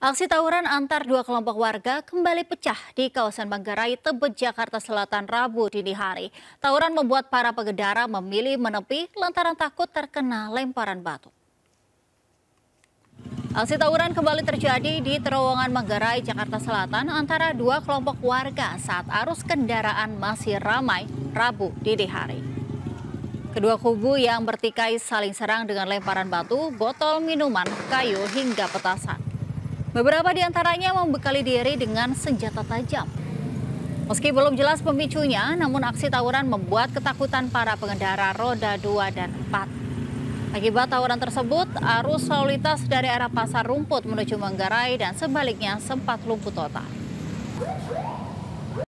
Aksi tawuran antar dua kelompok warga kembali pecah di kawasan Manggarai, Tebet, Jakarta Selatan, Rabu dini hari. Tawuran membuat para pengendara memilih menepi lantaran takut terkena lemparan batu. Aksi tawuran kembali terjadi di terowongan Manggarai, Jakarta Selatan antara dua kelompok warga saat arus kendaraan masih ramai Rabu dini hari. Kedua kubu yang bertikai saling serang dengan lemparan batu, botol minuman, kayu hingga petasan. Beberapa di antaranya membekali diri dengan senjata tajam. Meski belum jelas pemicunya, namun aksi tawuran membuat ketakutan para pengendara roda 2 dan 4. Akibat tawuran tersebut, arus lalu lintas dari arah Pasar Rumput menuju Manggarai dan sebaliknya sempat lumpuh total.